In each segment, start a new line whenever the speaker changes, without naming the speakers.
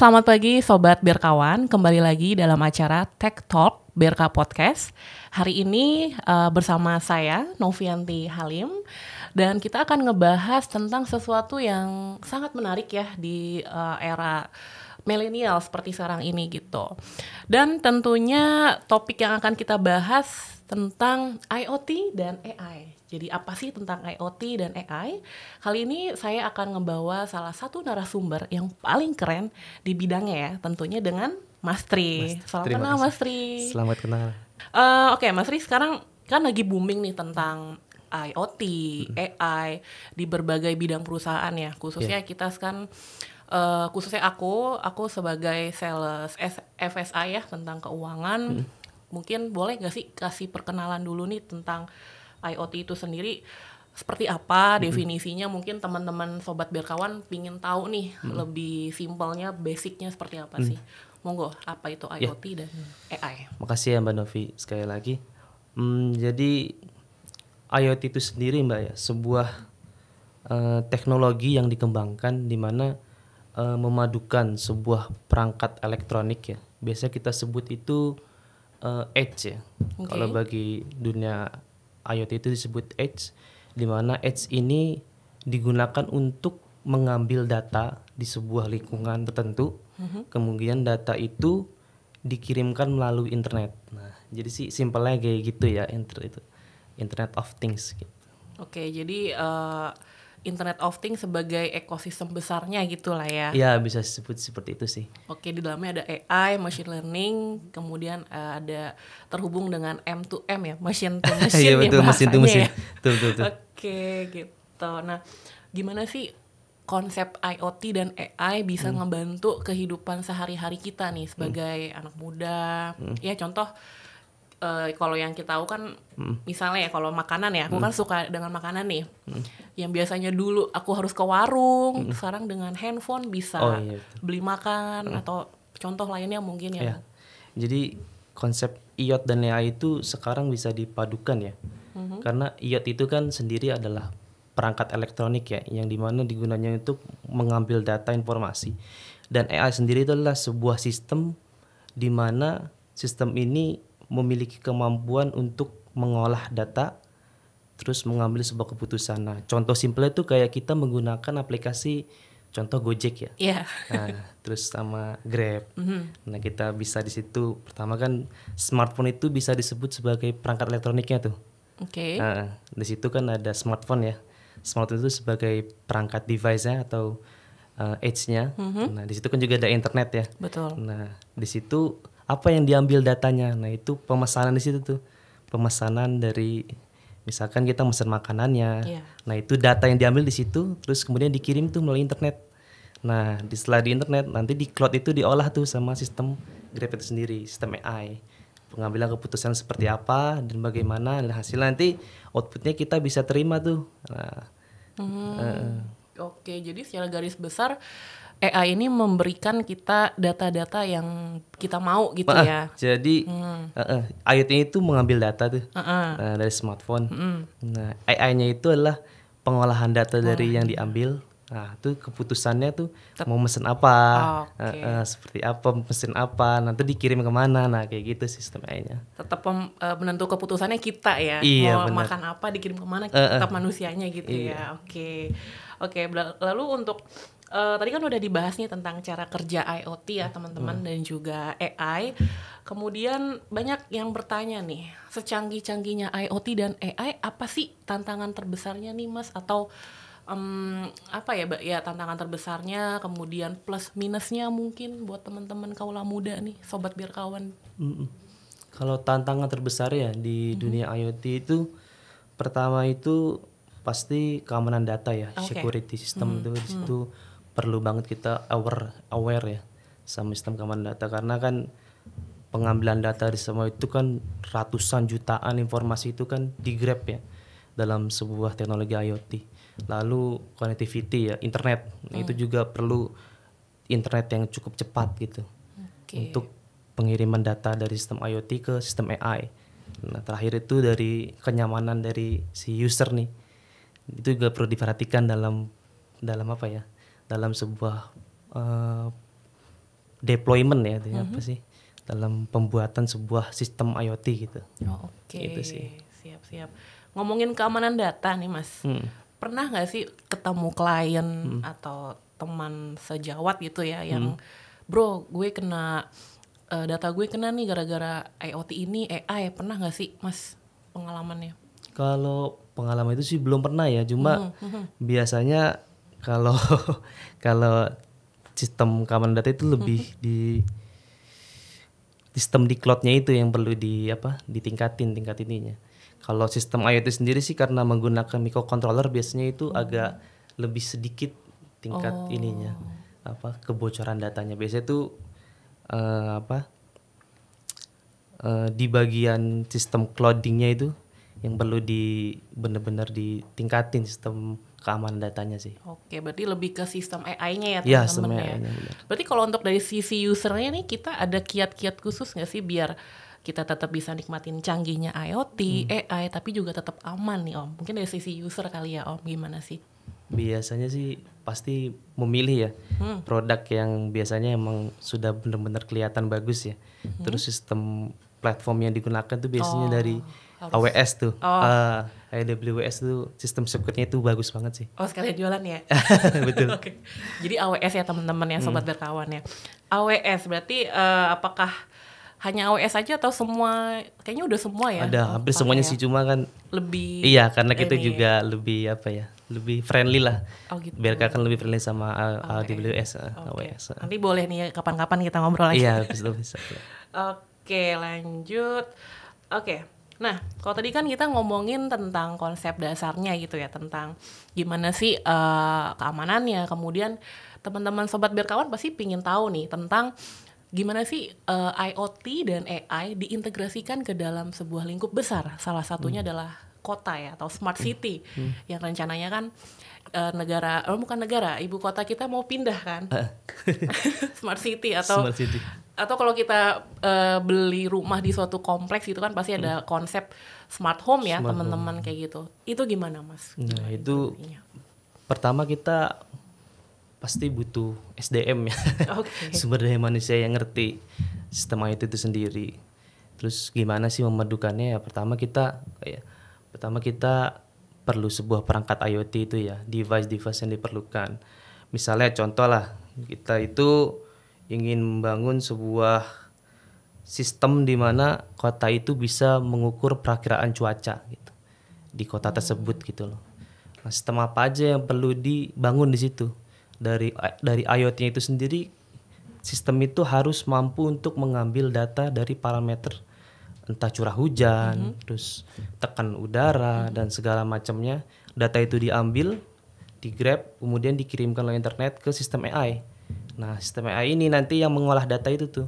selamat pagi Sobat Berkawan. Kembali lagi dalam acara Tech Talk Berkah Podcast. Hari ini uh, bersama saya Novianti Halim dan kita akan ngebahas tentang sesuatu yang sangat menarik ya di uh, era milenial seperti sekarang ini gitu. Dan tentunya topik yang akan kita bahas tentang IoT dan AI. Jadi apa sih tentang IoT dan AI? Kali ini saya akan ngebawa salah satu narasumber yang paling keren di bidangnya ya, tentunya dengan Mas Tri. Mas, kenal Mas Tri. Selamat kenal. Uh, Oke, okay, Mas Tri sekarang kan lagi booming nih tentang IoT, hmm. AI di berbagai bidang perusahaan ya. Khususnya yeah. kita kan uh, khususnya aku aku sebagai sales FSA ya tentang keuangan hmm. mungkin boleh gak sih kasih perkenalan dulu nih tentang IoT itu sendiri seperti apa hmm. definisinya mungkin teman-teman sobat berkawan pingin tahu nih hmm. lebih simpelnya basicnya seperti apa hmm. sih monggo apa itu IoT ya. dan AI
makasih ya mbak Novi sekali lagi hmm, jadi IoT itu sendiri mbak ya sebuah uh, teknologi yang dikembangkan di mana uh, memadukan sebuah perangkat elektronik ya. biasa kita sebut itu uh, edge ya. Okay. Kalau bagi dunia IoT itu disebut edge di mana edge ini digunakan untuk mengambil data di sebuah lingkungan tertentu. Mm-hmm. Kemudian data itu dikirimkan melalui internet. Nah, jadi sih simpelnya kayak gitu ya internet itu Internet of Things gitu.
Oke, okay, jadi uh Internet of Things sebagai ekosistem besarnya gitu lah ya. Iya, bisa
disebut seperti itu sih.
Oke, di dalamnya ada AI, machine learning, kemudian uh, ada terhubung dengan M2M ya, machine to iya, machine. Iya, betul, machine to machine. Ya. betul, betul. Oke, gitu. Nah, gimana sih konsep IoT dan AI bisa hmm. ngebantu kehidupan sehari-hari kita nih sebagai hmm. anak muda. Hmm. Ya contoh uh, kalau yang kita tahu kan hmm. misalnya ya kalau makanan ya aku hmm. kan suka dengan makanan nih hmm. yang biasanya dulu aku harus ke warung hmm. sekarang dengan handphone bisa oh, iya. beli makan hmm. atau contoh lainnya mungkin ya, ya.
jadi konsep iot dan AI itu sekarang bisa dipadukan ya hmm. karena iot itu kan sendiri adalah perangkat elektronik ya yang dimana digunanya untuk mengambil data informasi dan AI sendiri itu adalah sebuah sistem di mana sistem ini memiliki kemampuan untuk mengolah data terus mengambil sebuah keputusan. Nah, contoh simple itu kayak kita menggunakan aplikasi contoh Gojek ya. Yeah. nah, terus sama Grab. Mm -hmm. Nah, kita bisa di situ pertama kan smartphone itu bisa disebut sebagai perangkat elektroniknya tuh. Oke. Okay. Nah, di situ kan ada smartphone ya. Smartphone itu sebagai perangkat device-nya atau uh, edge-nya. Mm -hmm. Nah, di situ kan juga ada internet ya. Betul. Nah, di situ apa yang diambil datanya nah itu pemesanan di situ tuh pemesanan dari misalkan kita pesan makanannya yeah. nah itu data yang diambil di situ terus kemudian dikirim tuh melalui internet nah di, setelah di internet nanti di cloud itu diolah tuh sama sistem Grab itu sendiri sistem AI pengambilan keputusan seperti apa dan bagaimana dan hasil nanti outputnya kita bisa terima tuh nah,
hmm. uh, Oke, jadi secara garis besar AI ini memberikan kita data-data yang kita mau gitu ya. Jadi hmm.
uh, uh, IoT itu mengambil data tuh
uh -uh. Uh,
dari smartphone. Uh Nah AI-nya itu adalah pengolahan data dari yang diambil. Nah itu keputusannya tuh Tep mau mesin apa, oh, eh, okay. uh, eh, uh, seperti apa, mesin apa, nanti dikirim kemana, nah kayak gitu sistem AI-nya.
Tetap uh, eh, menentu keputusannya kita ya. Iya, mau bener. makan apa, dikirim kemana, uh, uh. tetap manusianya gitu ya, iya. ya. Oke, okay. oke. Okay, lalu untuk uh, tadi kan udah dibahas nih tentang cara kerja IoT ya iya, teman-teman hmm. dan juga AI. Kemudian banyak yang bertanya nih, secanggih-canggihnya IoT dan AI apa sih tantangan terbesarnya nih Mas atau um, apa ya Mbak ya tantangan terbesarnya kemudian plus minusnya mungkin buat teman-teman kaula muda nih sobat biar kawan.
Hmm. Kalau tantangan terbesar ya di -hmm. dunia IoT itu pertama itu pasti keamanan data ya, okay. security system -hmm. itu di perlu banget kita aware aware ya sama sistem keamanan data karena kan pengambilan data di semua itu kan ratusan jutaan informasi itu kan digrab ya dalam sebuah teknologi IoT. Lalu connectivity ya internet nah, hmm. itu juga perlu internet yang cukup cepat gitu okay. untuk pengiriman data dari sistem IoT ke sistem AI. Nah terakhir itu dari kenyamanan dari si user nih itu juga perlu diperhatikan dalam dalam apa ya? dalam sebuah uh, deployment ya, mm-hmm. apa mhm. sih? Dalam pembuatan sebuah sistem IoT gitu.
Oh, oke. Okay. Itu sih. Siap siap. Ngomongin keamanan data nih mas, hmm. pernah nggak sih ketemu klien hmm. atau teman sejawat gitu ya yang hmm. bro gue kena uh, data gue kena nih gara-gara IoT ini AI pernah nggak sih mas pengalamannya?
Kalau pengalaman itu sih belum pernah ya, cuma hmm. biasanya kalau kalau sistem keamanan data itu lebih di sistem di cloudnya itu yang perlu di apa ditingkatin tingkat ininya kalau sistem IoT sendiri sih karena menggunakan microcontroller biasanya itu agak lebih sedikit tingkat oh. ininya apa kebocoran datanya biasanya itu uh, eh, apa uh, di bagian sistem cloudingnya itu yang perlu di benar-benar ditingkatin sistem keamanan datanya sih.
Oke, berarti lebih ke sistem AI-nya ya, ya teman-teman ya. Sistem AI -nya, Berarti kalau untuk dari sisi usernya nih kita ada kiat-kiat khusus nggak sih biar kita tetap bisa nikmatin canggihnya IoT, hmm. AI, tapi juga tetap aman nih Om. Mungkin dari sisi user kali ya Om, gimana sih?
Biasanya sih pasti memilih ya hmm. produk yang biasanya emang sudah benar-benar kelihatan bagus ya. Hmm. Terus sistem platform yang digunakan tuh biasanya oh. dari harus. AWS oh, tuh. Oh. Uh, eh, AWS tuh sistem secure itu bagus banget sih.
Oh sekalian jualan ya? Betul. Oke. Okay. Jadi AWS ya teman-teman ya sobat hmm. berkawan ya. AWS berarti uh, apakah hanya AWS aja atau semua kayaknya udah semua ya? Ada
hampir semuanya ya? sih cuma kan lebih Iya, karena kita ini. Ya? juga lebih apa ya? lebih friendly lah. Oh gitu. Biar kan lebih friendly sama okay. AWS, okay. AWS.
Nanti boleh nih ya, kapan-kapan kita ngobrol lagi. Iya, bisa bisa. Oke, lanjut. Oke. Okay. Nah, kalau tadi kan kita ngomongin tentang konsep dasarnya gitu ya, tentang gimana sih uh, keamanannya. Kemudian teman-teman sobat berkawan pasti pingin tahu nih tentang gimana sih uh, eh, IoT dan AI diintegrasikan ke dalam sebuah lingkup besar. Salah satunya hmm. adalah kota ya atau smart hmm. city hmm. yang rencananya kan uh, negara oh bukan negara ibu kota kita mau pindah kan smart city atau smart city atau kalau kita uh, beli rumah di suatu kompleks itu kan pasti ada hmm. konsep smart home ya teman-teman kayak gitu. Itu gimana mas?
Nah itu intinya? pertama kita pasti butuh SDM ya, okay. sumber daya manusia yang ngerti sistem IT itu sendiri. Terus gimana sih memadukannya? Ya pertama kita ya, pertama kita perlu sebuah perangkat IoT itu ya, device-device yang diperlukan. Misalnya contoh lah kita itu ingin membangun sebuah sistem di mana kota itu bisa mengukur perakiraan cuaca gitu di kota hmm. tersebut gitu loh. Nah, sistem apa aja yang perlu dibangun di situ? Dari dari IoT itu sendiri sistem itu harus mampu untuk mengambil data dari parameter entah curah hujan, mm -hmm. terus tekan udara mm -hmm. dan segala macamnya. Data itu diambil, digrab, kemudian dikirimkan oleh internet ke sistem AI. Nah, sistem AI ini nanti yang mengolah data itu tuh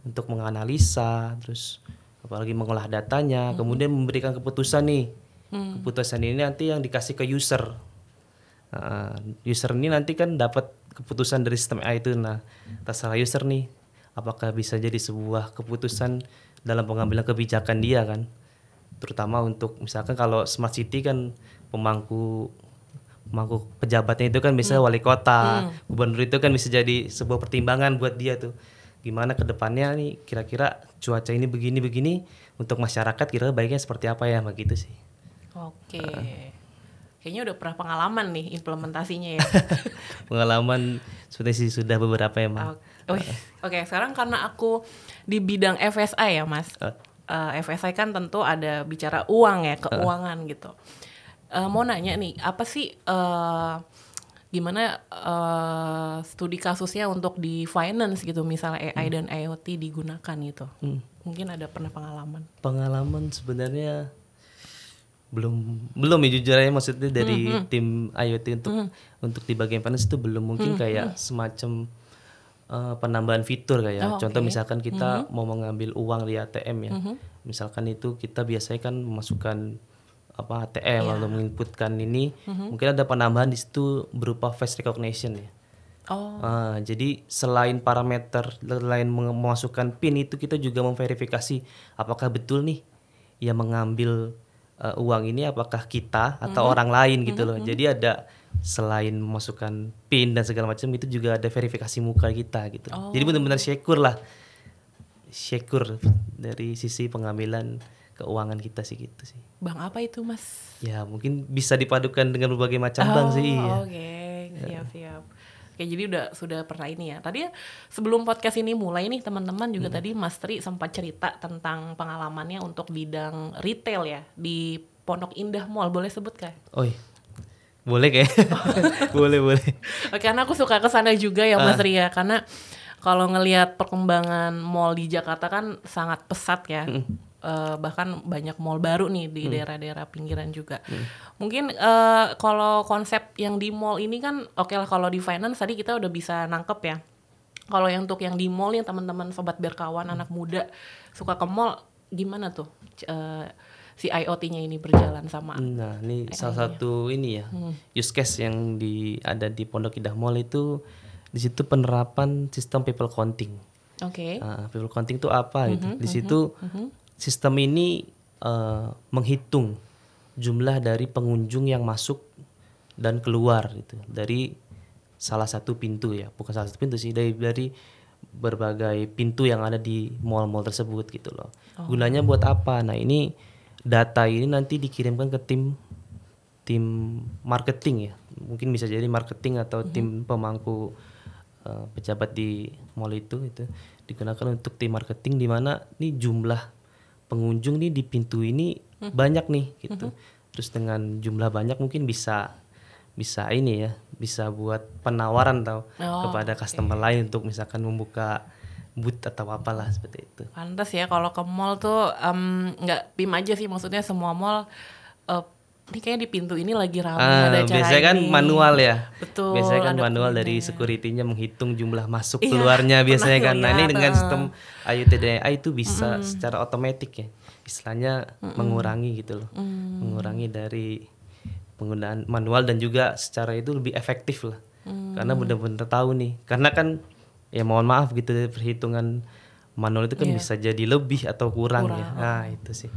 untuk menganalisa, terus apalagi mengolah datanya, hmm. kemudian memberikan keputusan nih. Hmm. Keputusan ini nanti yang dikasih ke user. Nah, user ini nanti kan dapat keputusan dari sistem AI itu. Nah, terserah user nih apakah bisa jadi sebuah keputusan dalam pengambilan kebijakan dia kan. Terutama untuk misalkan kalau smart city kan pemangku mangku pejabatnya itu kan bisa hmm. wali kota, hmm. gubernur itu kan bisa jadi sebuah pertimbangan buat dia tuh. Gimana ke depannya nih kira-kira cuaca ini begini-begini untuk masyarakat kira baiknya seperti apa ya begitu sih.
Oke. Okay. Uh. Kayaknya udah pernah pengalaman nih implementasinya ya.
pengalaman sudah sih sudah beberapa ya, Mas. Oke,
okay. sekarang karena aku di bidang FSI ya, Mas. Uh. Eh. Uh, eh, FSI kan tentu ada bicara uang ya, eh. keuangan uh. gitu uh, mau nanya nih apa sih uh, gimana uh, studi kasusnya untuk di finance gitu misalnya AI hmm. dan IoT digunakan gitu hmm. mungkin ada pernah pengalaman
pengalaman sebenarnya belum belum ya jujur aja maksudnya dari mm hmm. tim IoT untuk hmm. untuk di bagian finance itu belum mungkin hmm, kayak hmm. semacam uh, penambahan fitur kayak ya. oh, contoh okay. misalkan kita mm -hmm. mau mengambil uang di ATM ya mm -hmm. misalkan itu kita biasanya kan memasukkan apa ATM yeah. atau menginputkan ini mm-hmm. mungkin ada penambahan di situ berupa face recognition ya. Oh. Uh, jadi selain parameter selain memasukkan PIN itu kita juga memverifikasi apakah betul nih yang mengambil uh, uang ini apakah kita atau mm-hmm. orang lain gitu loh. Mm-hmm. Jadi ada selain memasukkan PIN dan segala macam itu juga ada verifikasi muka kita gitu. Oh. Jadi benar-benar secure lah. Secure dari sisi pengambilan keuangan kita sih gitu sih.
Bang apa itu mas?
Ya mungkin bisa dipadukan dengan berbagai macam oh, bank sih. Iya. Oke,
okay. Ya. siap ya. siap. Oke, jadi udah sudah pernah ini ya. Tadi ya, sebelum podcast ini mulai nih teman-teman juga hmm. tadi Mas Tri sempat cerita tentang pengalamannya untuk bidang retail ya di Pondok Indah Mall. Boleh sebut kan?
Oi. Boleh kayak. boleh, boleh.
Oke, karena aku suka ke sana juga ya Mas uh. Tri ya. karena kalau ngelihat perkembangan mall di Jakarta kan sangat pesat ya. Hmm uh, bahkan banyak mall baru nih di hmm. daerah-daerah hmm. pinggiran juga. Hmm. Mungkin uh, kalau konsep yang di mall ini kan oke okay lah kalau di finance tadi kita udah bisa nangkep ya. Kalau yang untuk yang di mall yang teman-teman sobat berkawan hmm. anak muda suka ke mall gimana tuh? Uh, si IoT-nya ini berjalan sama.
Nah, ini salah satu ini ya. Hmm. Use case yang di ada di Pondok Indah Mall itu di situ penerapan sistem people counting.
Oke. Okay. Uh,
people counting itu apa mm -hmm, gitu. Mhm, di mm -hmm, mm sistem ini uh, menghitung jumlah dari pengunjung yang masuk dan keluar itu dari salah satu pintu ya bukan salah satu pintu sih dari dari berbagai pintu yang ada di mall-mall tersebut gitu loh oh. gunanya buat apa nah ini data ini nanti dikirimkan ke tim tim marketing ya mungkin bisa jadi marketing atau mhm. tim pemangku uh, pejabat di mall itu itu digunakan untuk tim marketing di mana ini jumlah pengunjung nih di pintu ini hmm. banyak nih gitu. Hmm. Terus dengan jumlah banyak mungkin bisa bisa ini ya, bisa buat penawaran tau oh, kepada customer lain untuk misalkan membuka but atau apalah seperti itu.
Pantas ya kalau ke mall tuh mmm, nggak um, pim aja sih maksudnya semua mall uh, ini kayaknya di pintu ini lagi ramai ah, ada acara biasanya kan manual ya betul biasanya kan
manual dari securitynya menghitung jumlah masuk iya, keluarnya biasanya kan nah ya, ini dengan sistem IoTDI itu bisa mm -hmm. secara otomatis ya istilahnya mm -hmm. mengurangi gitu loh mm -hmm. mengurangi dari penggunaan manual dan juga secara itu lebih efektif lah mm -hmm. karena benar-benar tahu nih karena kan ya mohon maaf gitu perhitungan manual itu kan yeah. bisa jadi lebih atau kurang, ya. kurang. ya nah oh. itu sih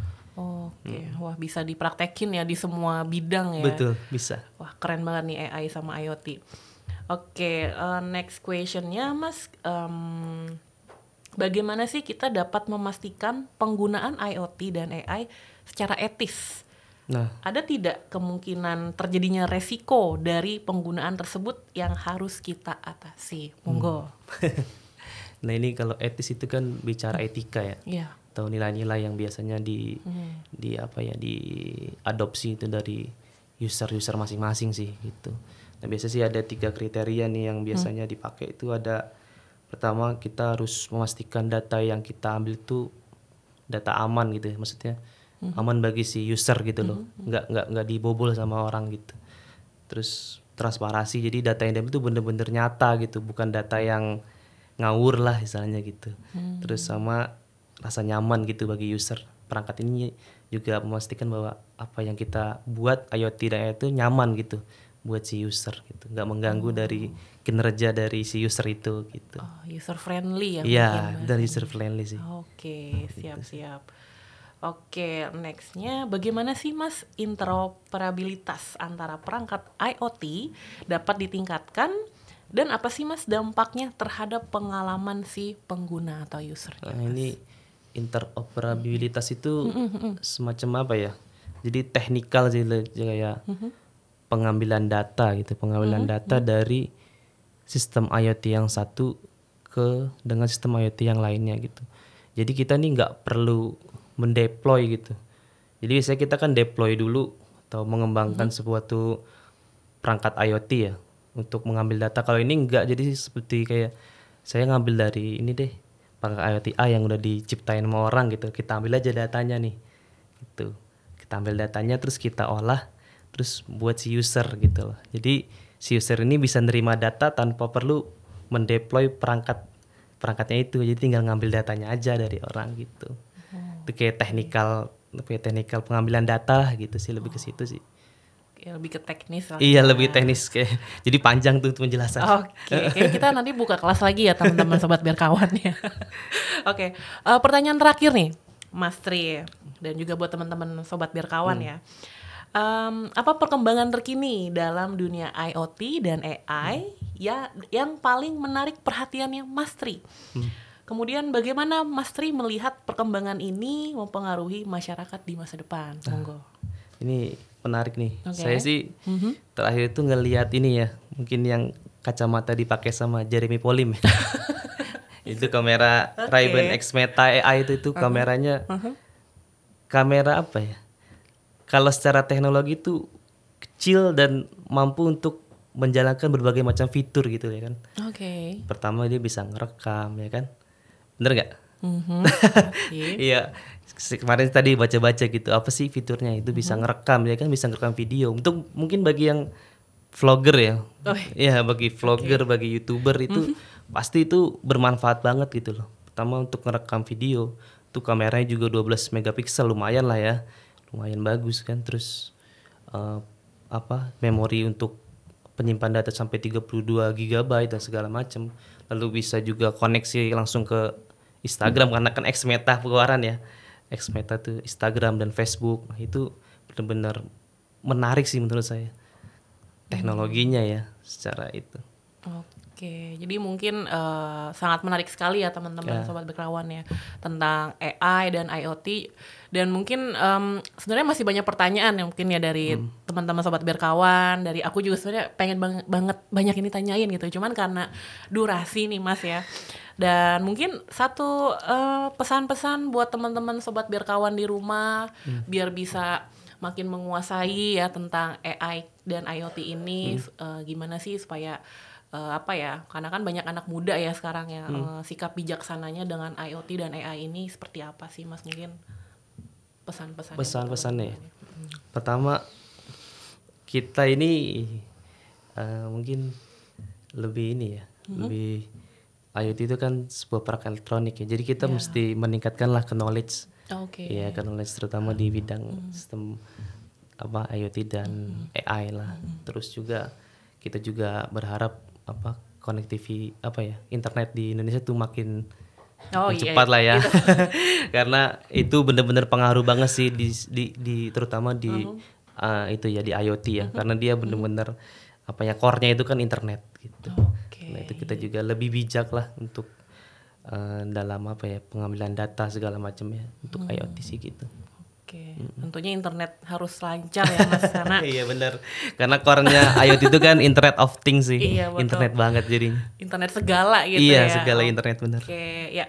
Oke, okay. Iya. wah bisa dipraktekin ya di semua bidang ya. Betul, bisa. Wah keren banget nih AI sama IoT. Oke, okay, uh, eh, next questionnya Mas, um, bagaimana sih kita dapat memastikan penggunaan IoT dan AI secara etis? Nah, ada tidak kemungkinan terjadinya resiko dari penggunaan tersebut yang harus kita atasi? Monggo. Hmm.
nah ini kalau etis itu kan bicara etika ya. Iya. Yeah atau nilai-nilai yang biasanya di hmm. di apa ya di adopsi itu dari user-user masing-masing sih gitu. Nah biasanya sih ada tiga kriteria nih yang hmm. biasanya hmm. dipakai itu ada pertama kita harus memastikan data yang kita ambil itu data aman gitu, ya maksudnya hmm. aman bagi si user gitu loh, hmm. nggak nggak nggak dibobol sama orang gitu. Terus transparasi, jadi data yang diambil itu bener-bener nyata gitu, bukan data yang ngawur lah misalnya gitu. Hmm. Terus sama rasa nyaman gitu bagi user perangkat ini juga memastikan bahwa apa yang kita buat IoT dan itu nyaman gitu buat si user gitu nggak mengganggu oh. dari kinerja dari si user itu gitu oh,
user friendly ya iya ya? dari user friendly sih oke okay, siap gitu. siap Oke, nextnya bagaimana sih mas interoperabilitas antara perangkat IoT dapat ditingkatkan dan apa sih mas dampaknya terhadap pengalaman si pengguna atau usernya? Nah, ini
interoperabilitas itu mm-hmm. semacam apa ya? Jadi teknikal sih, kayak mm-hmm. pengambilan data gitu, pengambilan mm-hmm. data mm-hmm. dari sistem IoT yang satu ke dengan sistem IoT yang lainnya gitu. Jadi kita nih nggak perlu mendeploy gitu. Jadi biasanya kita kan deploy dulu atau mengembangkan hmm. sebuah tuh perangkat IoT ya untuk mengambil data. Kalau ini enggak jadi seperti kayak saya ngambil dari ini deh IoT A yang udah diciptain sama orang gitu kita ambil aja datanya nih itu kita ambil datanya terus kita olah terus buat si user gitu loh jadi si user ini bisa nerima data tanpa perlu mendeploy perangkat perangkatnya itu jadi tinggal ngambil datanya aja dari orang gitu hmm. itu kayak teknikal kayak teknikal pengambilan data gitu sih lebih oh. ke situ sih
ya lebih ke teknis lah. Iya, lebih
teknis kayak. Jadi panjang tuh penjelasan. Oke, okay. kita
nanti buka kelas lagi ya teman-teman sobat biar kawan ya. Oke, okay. uh, eh, pertanyaan terakhir nih, Mas Tri dan juga buat teman-teman sobat biar kawan hmm. ya. Um, apa perkembangan terkini dalam dunia IoT dan AI hmm. ya yang paling menarik perhatiannya Mas Tri? Hmm. Kemudian bagaimana Mas Tri melihat perkembangan ini mempengaruhi masyarakat di masa depan? Monggo. Ah,
ini menarik nih. Okay. Saya sih mm-hmm. terakhir itu ngelihat ini ya, mungkin yang kacamata dipakai sama Jeremy Polim. Ya. itu kamera okay. Ray-Ban X Meta AI itu itu uh-huh. kameranya uh-huh. kamera apa ya? Kalau secara teknologi itu kecil dan mampu untuk menjalankan berbagai macam fitur gitu ya kan. Oke. Okay. Pertama dia bisa ngerekam ya kan. Bener nggak?
Mm-hmm. Iya.
iya. Kemarin tadi baca-baca gitu apa sih fiturnya itu bisa mm ngerekam ya kan bisa ngerekam video. Untuk mungkin bagi yang vlogger ya. Oh. Iya, bagi vlogger, okay. bagi YouTuber itu mm-hmm. pasti itu bermanfaat banget gitu loh. Pertama untuk ngerekam video. Tuh kameranya juga 12 megapiksel lumayan lah ya. Lumayan bagus kan. Terus uh, apa memori untuk penyimpan data sampai 32 GB dan segala macam. Lalu bisa juga koneksi langsung ke Instagram karena kan X Meta keluaran ya. X Meta tuh Instagram dan Facebook itu benar-benar menarik sih menurut saya teknologinya ya secara itu.
Oke. Oke, jadi mungkin uh, sangat menarik sekali ya teman-teman yeah. sobat berkelawan ya tentang AI dan IoT dan mungkin um, sebenarnya masih banyak pertanyaan yang mungkin ya dari hmm. teman-teman sobat berkawan dari aku juga sebenarnya pengen bang banget banyak ini tanyain gitu cuman karena durasi nih mas ya dan mungkin satu eh, pesan-pesan uh, buat teman-teman sobat berkawan di rumah hmm. biar bisa makin menguasai ya tentang AI dan IoT ini hmm. uh, gimana sih supaya uh, apa ya karena kan banyak anak muda ya sekarang ya hmm. uh, sikap bijaksananya dengan IoT dan AI ini seperti apa sih mas mungkin pesan-pesan
pesan-pesannya hmm. pertama kita ini uh, mungkin lebih ini ya hmm. lebih IoT itu kan sebuah perangkat elektronik ya jadi kita yeah. mesti meningkatkanlah ke knowledge okay. ya ke knowledge terutama di bidang hmm. sistem apa IoT dan hmm. AI lah hmm. terus juga kita juga berharap apa konektivi apa ya internet di Indonesia tuh makin oh, iya, cepat iya, lah ya iya. karena itu bener-bener pengaruh banget sih di di, di terutama di uh-huh. uh, itu ya di IoT ya uh-huh. karena dia uh-huh. bener-bener uh-huh. apa ya core-nya itu kan internet gitu okay. nah itu kita juga lebih bijak lah untuk uh, dalam apa ya pengambilan data segala macam ya untuk -huh. Hmm. IoT sih gitu
Oke, mm tentunya internet harus lancar ya mas karena iya
benar karena kornya IoT itu kan internet of things sih, iya, internet banget jadi
Internet segala gitu iya, ya. Iya segala internet benar. Oke ya.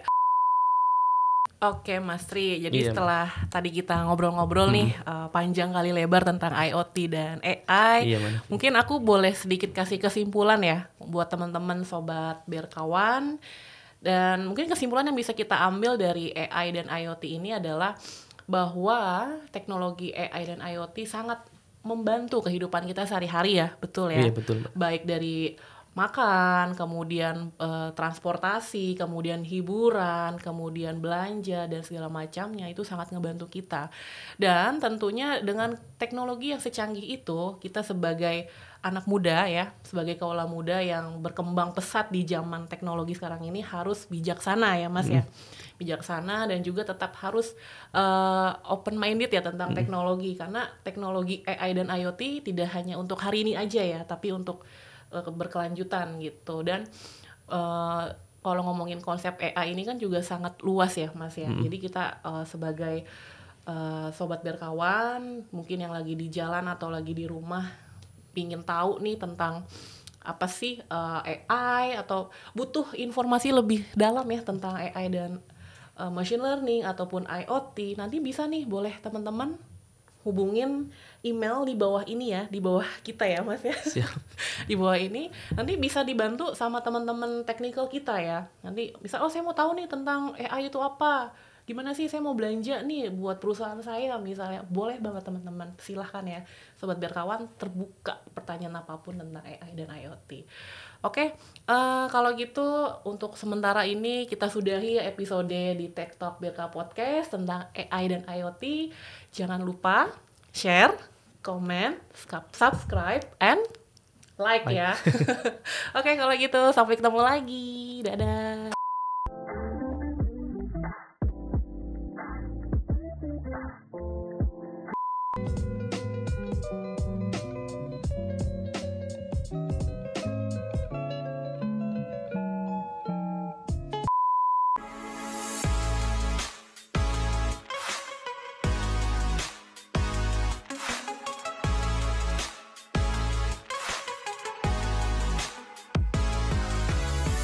Oke Mas Tri, jadi iya. setelah tadi kita ngobrol-ngobrol hmm. nih uh, panjang kali lebar tentang IoT dan AI, iya, mungkin aku boleh sedikit kasih kesimpulan ya buat teman-teman sobat berkawan dan mungkin kesimpulan yang bisa kita ambil dari AI dan IoT ini adalah bahwa teknologi AI dan IoT sangat membantu kehidupan kita sehari-hari ya, betul ya? Iya, betul. Baik dari makan, kemudian e, transportasi, kemudian hiburan, kemudian belanja dan segala macamnya itu sangat ngebantu kita. Dan tentunya dengan teknologi yang secanggih itu, kita sebagai anak muda ya, sebagai kaula muda yang berkembang pesat di zaman teknologi sekarang ini harus bijaksana ya, Mas mm. ya bijaksana dan juga tetap harus uh, eh, open minded ya tentang hmm. teknologi karena teknologi AI dan IoT tidak hanya untuk hari ini aja ya tapi untuk uh, berkelanjutan gitu dan uh, kalau ngomongin konsep AI ini kan juga sangat luas ya Mas ya. Hmm. Jadi kita uh, sebagai uh, sobat berkawan mungkin yang lagi di jalan atau lagi di rumah pingin tahu nih tentang apa sih uh, AI atau butuh informasi lebih dalam ya tentang AI dan uh, machine learning ataupun IoT nanti bisa nih boleh teman-teman hubungin email di bawah ini ya, di bawah kita ya mas ya, Siap. di bawah ini nanti bisa dibantu sama teman-teman technical kita ya. Nanti bisa oh saya mau tahu nih tentang AI itu apa, gimana sih saya mau belanja nih buat perusahaan saya misalnya, boleh banget teman-teman, silahkan ya sobat biar kawan terbuka pertanyaan apapun tentang AI dan IoT. Oke, okay, uh, eh, kalau gitu untuk sementara ini kita sudahi episode di Tech Talk BK Podcast tentang AI dan IoT. Jangan lupa share, comment, subscribe, and like, ya. like. ya. Oke, okay, kalau gitu sampai ketemu lagi. Dadah.